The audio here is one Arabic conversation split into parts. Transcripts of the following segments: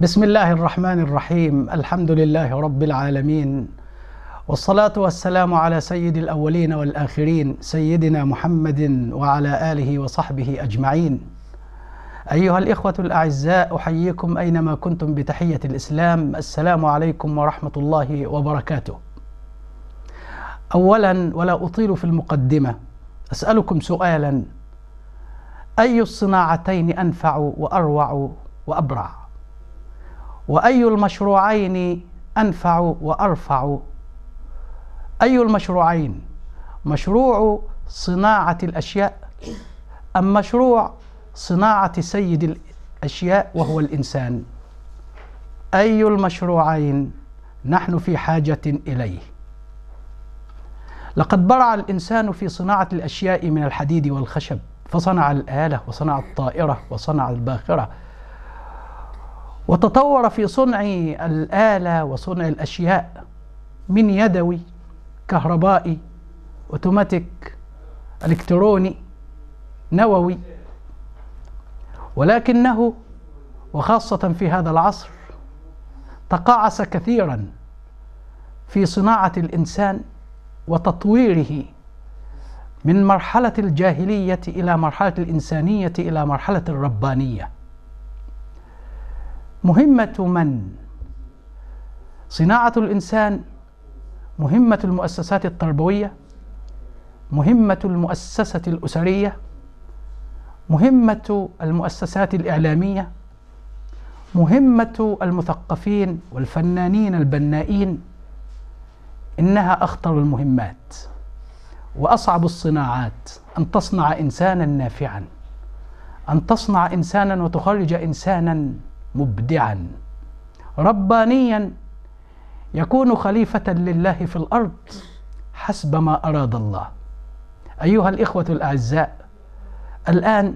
بسم الله الرحمن الرحيم الحمد لله رب العالمين والصلاة والسلام على سيد الأولين والآخرين سيدنا محمد وعلى آله وصحبه أجمعين أيها الإخوة الأعزاء أحييكم أينما كنتم بتحية الإسلام السلام عليكم ورحمة الله وبركاته أولا ولا أطيل في المقدمة أسألكم سؤالا أي الصناعتين أنفع وأروع وأبرع؟ وأي المشروعين أنفع وأرفع أي المشروعين مشروع صناعة الأشياء أم مشروع صناعة سيد الأشياء وهو الإنسان أي المشروعين نحن في حاجة إليه لقد برع الإنسان في صناعة الأشياء من الحديد والخشب فصنع الآلة وصنع الطائرة وصنع الباخرة وتطور في صنع الآلة وصنع الأشياء من يدوي كهربائي أوتوماتيك إلكتروني نووي ولكنه وخاصة في هذا العصر تقاعس كثيرا في صناعة الإنسان وتطويره من مرحلة الجاهلية إلى مرحلة الإنسانية إلى مرحلة الربانية مهمة من؟ صناعة الإنسان مهمة المؤسسات التربوية مهمة المؤسسة الأسرية مهمة المؤسسات الإعلامية مهمة المثقفين والفنانين البنائين إنها أخطر المهمات وأصعب الصناعات أن تصنع إنسانا نافعا أن تصنع إنسانا وتخرج إنسانا مبدعا ربانيا يكون خليفة لله في الأرض حسب ما أراد الله أيها الإخوة الأعزاء الآن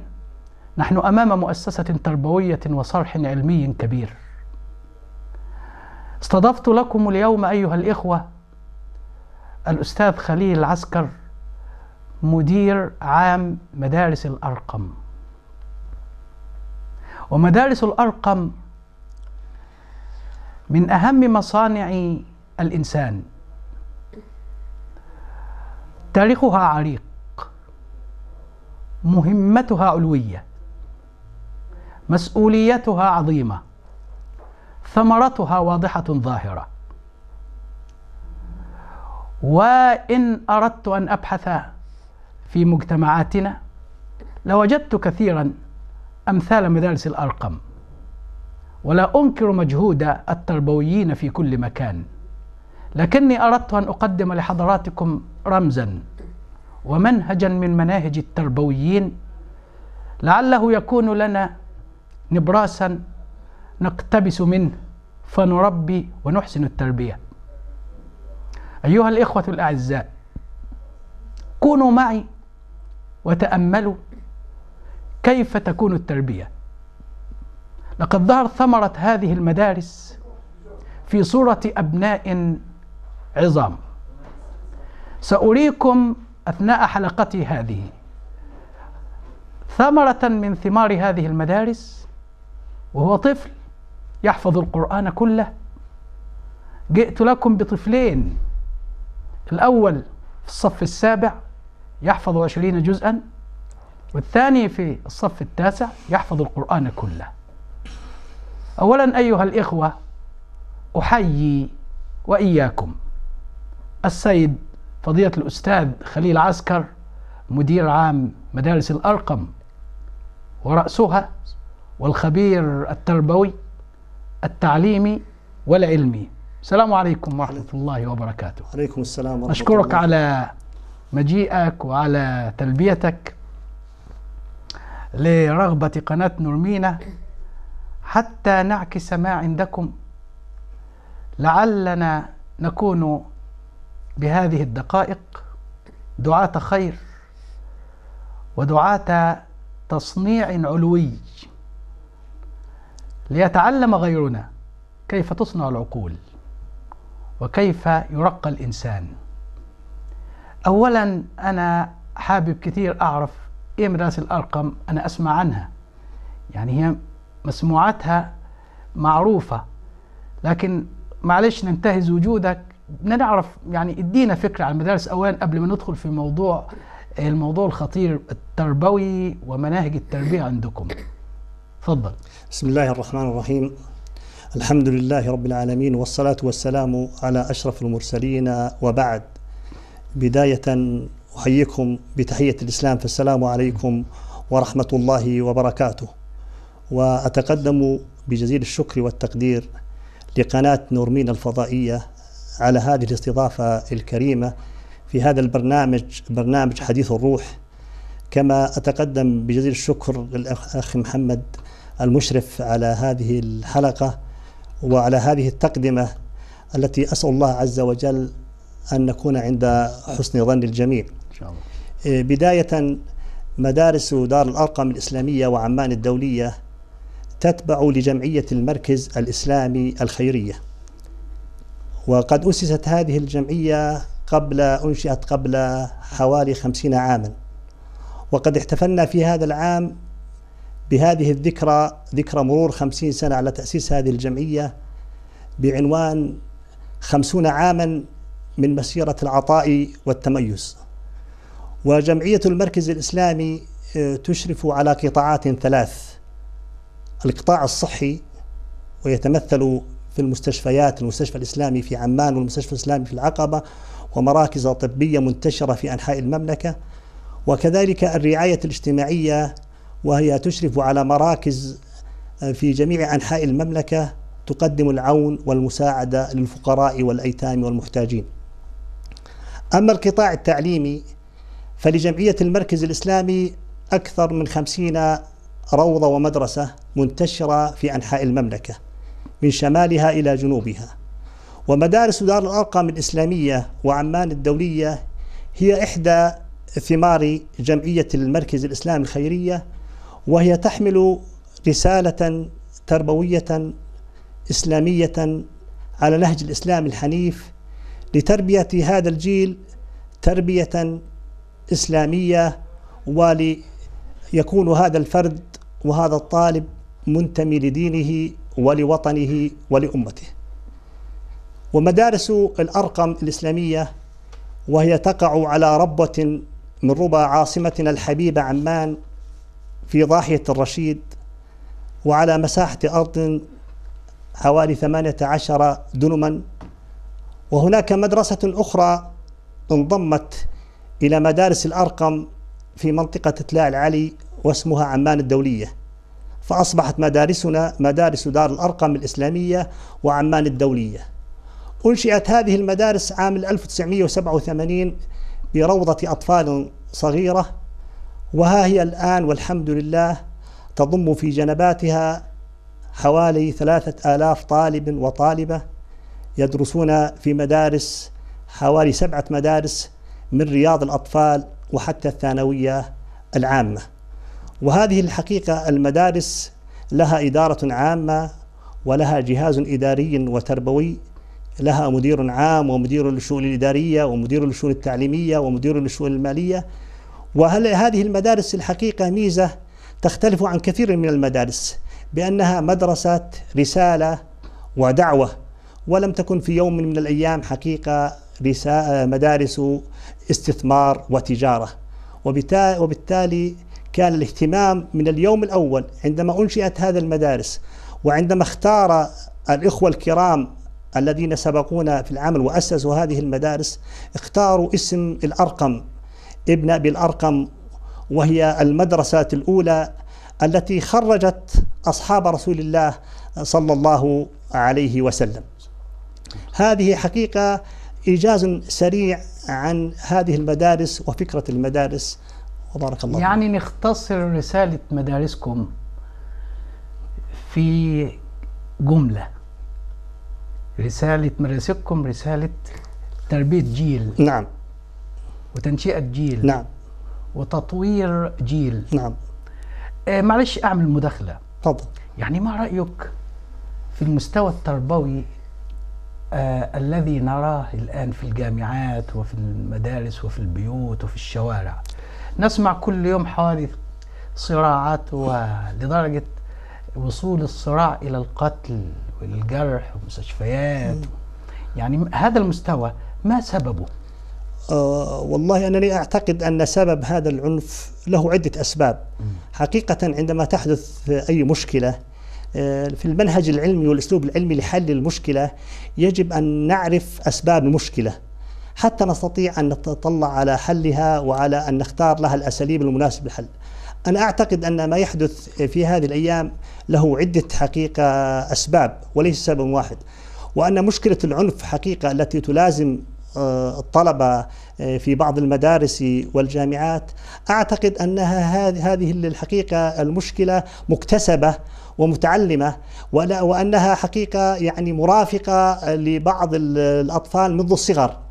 نحن أمام مؤسسة تربوية وصرح علمي كبير استضفت لكم اليوم أيها الإخوة الأستاذ خليل العسكر مدير عام مدارس الأرقم ومدارس الأرقم من أهم مصانع الإنسان تاريخها عريق مهمتها علوية مسؤوليتها عظيمة ثمرتها واضحة ظاهرة وإن أردت أن أبحث في مجتمعاتنا لوجدت كثيرا أمثال مدارس الأرقم ولا أنكر مجهود التربويين في كل مكان لكني أردت أن أقدم لحضراتكم رمزا ومنهجا من مناهج التربويين لعله يكون لنا نبراسا نقتبس منه فنربي ونحسن التربية أيها الإخوة الأعزاء كونوا معي وتأملوا كيف تكون التربية لقد ظهر ثمرة هذه المدارس في صورة أبناء عظام سأريكم أثناء حلقتي هذه ثمرة من ثمار هذه المدارس وهو طفل يحفظ القرآن كله جئت لكم بطفلين الأول في الصف السابع يحفظ عشرين جزءا والثاني في الصف التاسع يحفظ القرآن كله أولا أيها الإخوة أحيي وإياكم السيد فضيلة الأستاذ خليل عسكر مدير عام مدارس الأرقم ورأسها والخبير التربوي التعليمي والعلمي السلام عليكم ورحمة الله وبركاته عليكم السلام ورحمة الله أشكرك على مجيئك وعلى تلبيتك لرغبة قناة نورمينا حتى نعكس ما عندكم لعلنا نكون بهذه الدقائق دعاة خير ودعاة تصنيع علوي ليتعلم غيرنا كيف تصنع العقول وكيف يرقى الإنسان أولا أنا حابب كثير أعرف هي مدارس الأرقم أنا أسمع عنها يعني هي مسموعاتها معروفة لكن معلش ننتهز وجودك نعرف يعني ادينا فكرة عن مدارس أوان قبل ما ندخل في موضوع الموضوع الخطير التربوي ومناهج التربية عندكم تفضل بسم الله الرحمن الرحيم الحمد لله رب العالمين والصلاة والسلام على أشرف المرسلين وبعد بداية أحييكم بتحية الإسلام فالسلام عليكم ورحمة الله وبركاته وأتقدم بجزيل الشكر والتقدير لقناة نورمين الفضائية على هذه الاستضافة الكريمة في هذا البرنامج برنامج حديث الروح كما أتقدم بجزيل الشكر للأخ محمد المشرف على هذه الحلقة وعلى هذه التقدمة التي أسأل الله عز وجل أن نكون عند حسن ظن الجميع الله إيه، بداية مدارس دار الأرقم الإسلامية وعمان الدولية تتبع لجمعية المركز الإسلامي الخيرية وقد أسست هذه الجمعية قبل أنشئت قبل حوالي خمسين عاما وقد احتفلنا في هذا العام بهذه الذكرى ذكرى مرور خمسين سنة على تأسيس هذه الجمعية بعنوان خمسون عاما من مسيرة العطاء والتميز وجمعية المركز الإسلامي آه، تشرف على قطاعات ثلاث القطاع الصحي ويتمثل في المستشفيات المستشفى الإسلامي في عمان والمستشفى الإسلامي في العقبة ومراكز طبية منتشرة في أنحاء المملكة وكذلك الرعاية الاجتماعية وهي تشرف على مراكز آه، في جميع أنحاء المملكة تقدم العون والمساعدة للفقراء والأيتام والمحتاجين أما القطاع التعليمي فلجمعية المركز الإسلامي أكثر من خمسين روضة ومدرسة منتشرة في أنحاء المملكة من شمالها إلى جنوبها ومدارس دار الأرقم الإسلامية وعمان الدولية هي إحدى ثمار جمعية المركز الإسلامي الخيرية وهي تحمل رسالة تربوية إسلامية على نهج الإسلام الحنيف لتربية هذا الجيل تربية إسلامية وليكون هذا الفرد وهذا الطالب منتمي لدينه ولوطنه ولأمته ومدارس الأرقم الإسلامية وهي تقع على ربوة من ربى عاصمتنا الحبيبة عمان في ضاحية الرشيد وعلى مساحة أرض حوالي 18 دنما وهناك مدرسة أخرى انضمت إلى مدارس الأرقم في منطقة تلاع العلي واسمها عمان الدولية فأصبحت مدارسنا مدارس دار الأرقم الإسلامية وعمان الدولية أنشئت هذه المدارس عام 1987 بروضة أطفال صغيرة وها هي الآن والحمد لله تضم في جنباتها حوالي ثلاثة آلاف طالب وطالبة يدرسون في مدارس حوالي سبعة مدارس من رياض الأطفال وحتى الثانوية العامة وهذه الحقيقة المدارس لها إدارة عامة ولها جهاز إداري وتربوي لها مدير عام ومدير للشؤون الإدارية ومدير للشؤون التعليمية ومدير للشؤون المالية وهل هذه المدارس الحقيقة ميزة تختلف عن كثير من المدارس بأنها مدرسة رسالة ودعوة ولم تكن في يوم من الأيام حقيقة آه، مدارس استثمار وتجارة وبالتالي كان الاهتمام من اليوم الأول عندما أنشئت هذه المدارس وعندما اختار الإخوة الكرام الذين سبقونا في العمل وأسسوا هذه المدارس اختاروا اسم الأرقم ابن أبي الأرقم وهي المدرسة الأولى التي خرجت أصحاب رسول الله صلى الله عليه وسلم هذه حقيقة إيجاز سريع عن هذه المدارس وفكرة المدارس وبارك الله يعني بنا. نختصر رسالة مدارسكم في جملة رسالة مدارسكم رسالة تربية جيل نعم وتنشئة جيل نعم وتطوير جيل نعم آه معلش أعمل مداخلة تفضل يعني ما رأيك في المستوى التربوي آه الذي نراه الآن في الجامعات وفي المدارس وفي البيوت وفي الشوارع نسمع كل يوم حوادث صراعات ولدرجة وصول الصراع إلى القتل وإلى الجرح ومستشفيات يعني هذا المستوى ما سببه؟ آه والله أنا أعتقد أن سبب هذا العنف له عدة أسباب حقيقة عندما تحدث أي مشكلة آه، في المنهج العلمي والاسلوب العلمي لحل المشكله يجب ان نعرف اسباب المشكله حتى نستطيع ان نتطلع على حلها وعلى ان نختار لها الاساليب المناسبه للحل. انا اعتقد ان ما يحدث في هذه الايام له عده حقيقه اسباب وليس سبب واحد. وان مشكله العنف حقيقه التي تلازم آه، الطلبة آه، في بعض المدارس والجامعات أعتقد أنها هذه الحقيقة المشكلة مكتسبة ومتعلمة وأنها حقيقة يعني مرافقة لبعض الأطفال منذ الصغر